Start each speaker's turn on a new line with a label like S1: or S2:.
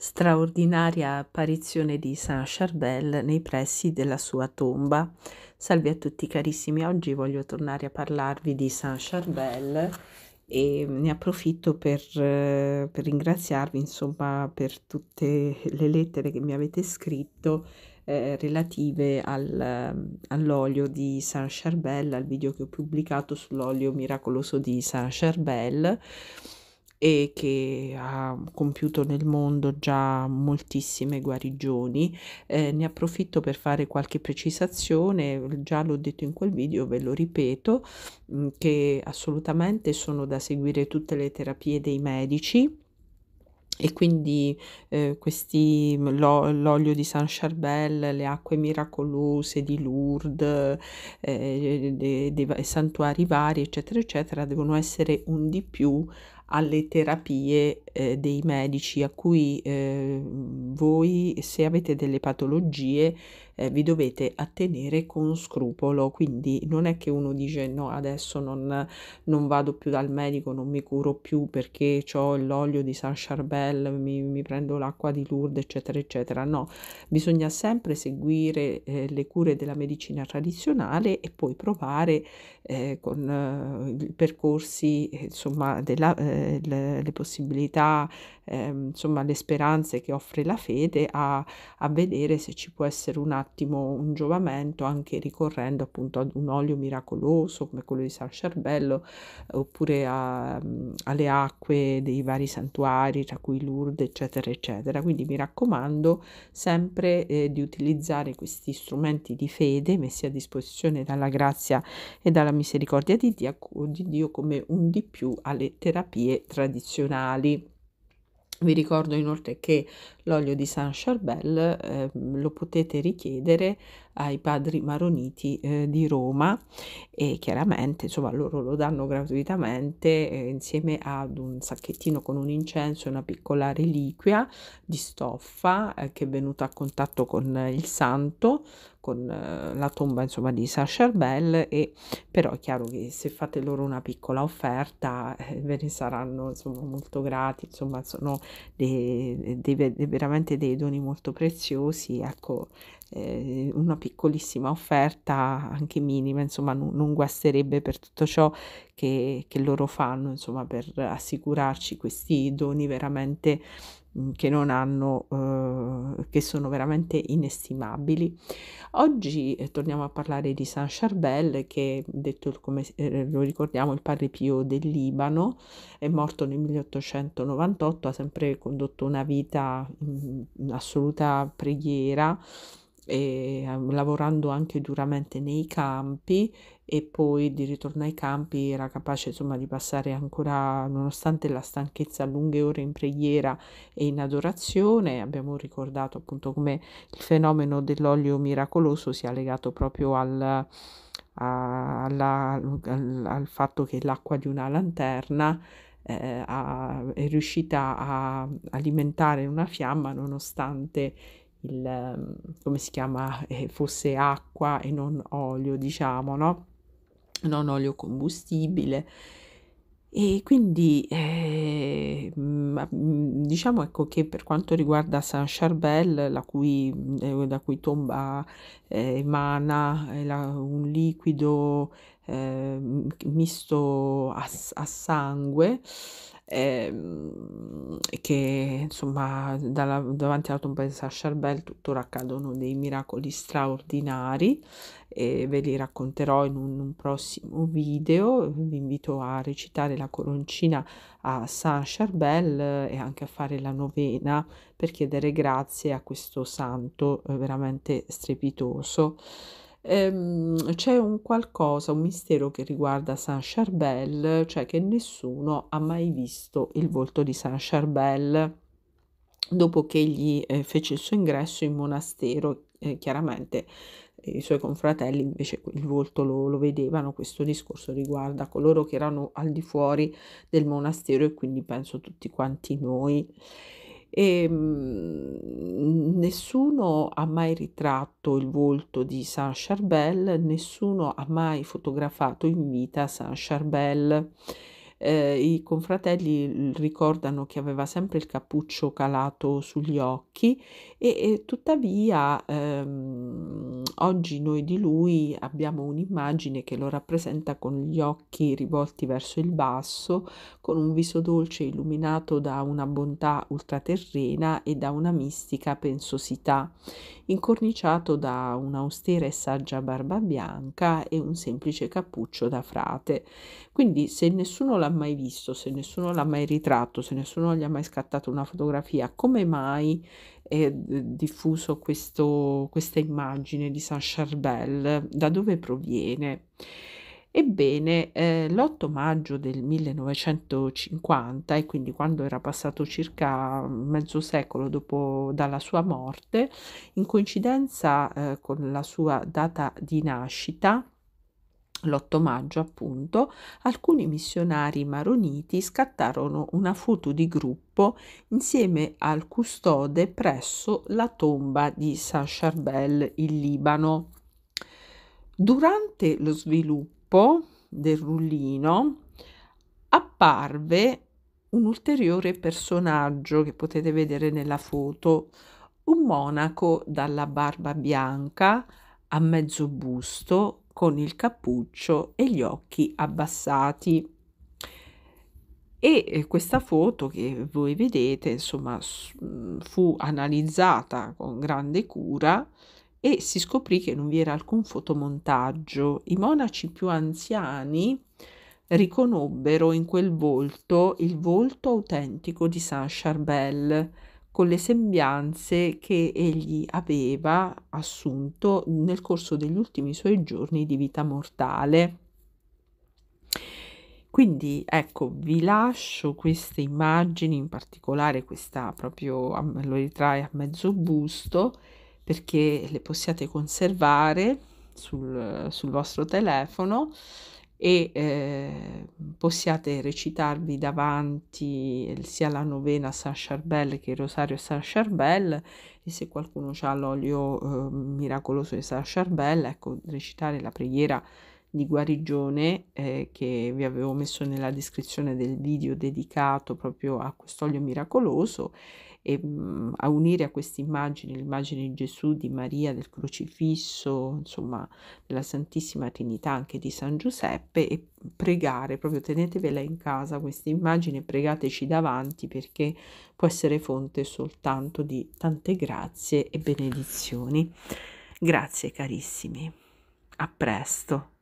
S1: straordinaria apparizione di Saint Charbel nei pressi della sua tomba. Salve a tutti carissimi, oggi voglio tornare a parlarvi di Saint Charbel e ne approfitto per, eh, per ringraziarvi insomma per tutte le lettere che mi avete scritto eh, relative al, all'olio di Saint Charbel, al video che ho pubblicato sull'olio miracoloso di Saint Charbel e che ha compiuto nel mondo già moltissime guarigioni. Eh, ne approfitto per fare qualche precisazione, già l'ho detto in quel video, ve lo ripeto, mm, che assolutamente sono da seguire tutte le terapie dei medici e quindi eh, questi, mm, lo, l'olio di Saint Charbel, le acque miracolose di Lourdes, eh, dei, dei santuari vari, eccetera, eccetera, devono essere un di più alle terapie eh, dei medici a cui eh, voi se avete delle patologie eh, vi dovete attenere con scrupolo quindi non è che uno dice no adesso non, non vado più dal medico non mi curo più perché ho l'olio di San Charbel mi, mi, prendo l'acqua di Lourdes eccetera eccetera no bisogna sempre seguire eh, le cure della medicina tradizionale e poi provare eh, con eh, percorsi insomma della, le, le possibilità ehm, insomma, le speranze che offre la fede a, a, vedere se ci può essere un attimo un giovamento anche ricorrendo appunto ad un olio miracoloso come quello di San Cervello oppure a, alle acque dei vari santuari tra cui Lourdes eccetera eccetera quindi mi raccomando sempre eh, di utilizzare questi strumenti di fede messi a disposizione dalla grazia e dalla misericordia di Dio, di Dio come un di più alle terapie tradizionali. Vi ricordo inoltre che l'olio di San Charbel eh, lo potete richiedere ai padri maroniti eh, di Roma e chiaramente insomma loro lo danno gratuitamente eh, insieme ad un sacchettino con un incenso e una piccola reliquia di stoffa eh, che è venuta a contatto con il santo con eh, la tomba insomma di Sacha Bell e però è chiaro che se fate loro una piccola offerta eh, ve ne saranno insomma molto grati insomma sono dei, dei, dei, veramente dei doni molto preziosi ecco eh, una piccolissima offerta anche minima insomma non, non guasterebbe per tutto ciò che, che loro fanno insomma per assicurarci questi doni veramente che non hanno, eh, che sono veramente inestimabili. Oggi eh, torniamo a parlare di Saint Charbel, che detto come eh, lo ricordiamo il padre Pio del Libano, è morto nel 1898, ha sempre condotto una vita in assoluta preghiera e ehm, lavorando anche duramente nei campi e poi di ritorno ai campi era capace insomma di passare ancora nonostante la stanchezza lunghe ore in preghiera e in adorazione abbiamo ricordato appunto come il fenomeno dell'olio miracoloso sia legato proprio al, a, alla, al, al fatto che l'acqua di una lanterna eh, a, è riuscita a alimentare una fiamma nonostante il, ehm, come si chiama, eh, fosse acqua e non olio, diciamo, no? Non olio combustibile. E quindi eh, mm, mm, diciamo ecco che per quanto riguarda Saint Charbel, la cui, eh, da cui tomba eh, emana eh, la, un liquido eh, misto a, a sangue, ehm, che insomma dalla, davanti alla tomba di Saint-Charbel tuttora accadono dei miracoli straordinari e ve li racconterò in un, un prossimo video vi invito a recitare la coroncina a saint Charbel e anche a fare la novena per chiedere grazie a questo santo eh, veramente strepitoso ehm, c'è un qualcosa, un mistero che riguarda Saint Charbel, cioè che nessuno ha mai visto il volto di Saint Charbel dopo che egli eh, fece il suo ingresso in monastero, eh, chiaramente eh, i suoi confratelli invece il volto lo, lo, vedevano, questo discorso riguarda coloro che erano al di fuori del monastero e quindi penso tutti quanti noi. E, ehm, nessuno ha mai ritratto il volto di Saint Charbel, nessuno ha mai fotografato in vita Saint Charbel. Eh, I confratelli ricordano che aveva sempre il cappuccio calato sugli occhi e, e tuttavia ehm, oggi noi di lui abbiamo un'immagine che lo rappresenta con gli occhi rivolti verso il basso, con un viso dolce illuminato da una bontà ultraterrena e da una mistica pensosità, incorniciato da un'austera e saggia barba bianca e un semplice cappuccio da frate. Quindi se nessuno l'ha mai visto, se nessuno l'ha mai ritratto, se nessuno gli ha mai scattato una fotografia, come mai è eh, diffuso questo, questa immagine di Saint Charbel, da dove proviene? Ebbene, eh, l'8 maggio del 1950, e quindi quando era passato circa mezzo secolo dopo, dalla sua morte, in coincidenza eh, con la sua data di nascita, l'8 maggio, appunto, alcuni missionari maroniti scattarono una foto di gruppo insieme al custode presso la tomba di Saint Charbel in Libano. Durante lo sviluppo del rullino apparve un ulteriore personaggio che potete vedere nella foto, un monaco dalla barba bianca a mezzo busto con il cappuccio e gli occhi abbassati. E eh, questa foto che voi vedete, insomma, mm, fu analizzata con grande cura e si scoprì che non vi era alcun fotomontaggio. I monaci più anziani riconobbero in quel volto il volto autentico di Saint Charbel, con le sembianze che egli aveva assunto nel corso degli ultimi suoi giorni di vita mortale. Quindi ecco, vi lascio queste immagini, in particolare questa proprio lo ritrae a mezzo busto, perché le possiate conservare sul, sul vostro telefono e eh, possiate recitarvi davanti eh, sia la novena San Charbel che il rosario San Charbel e se qualcuno ha l'olio eh, miracoloso di San Charbel, ecco, recitare la preghiera di guarigione eh, che vi avevo messo nella descrizione del video dedicato proprio a quest'olio miracoloso e mhmm, a unire a queste immagini l'immagine di Gesù, di Maria, del crocifisso, insomma della Santissima Trinità, anche di San Giuseppe e pregare, proprio tenetevela in casa questa immagine, pregateci davanti perché può essere fonte soltanto di tante grazie e benedizioni. Grazie carissimi, a presto.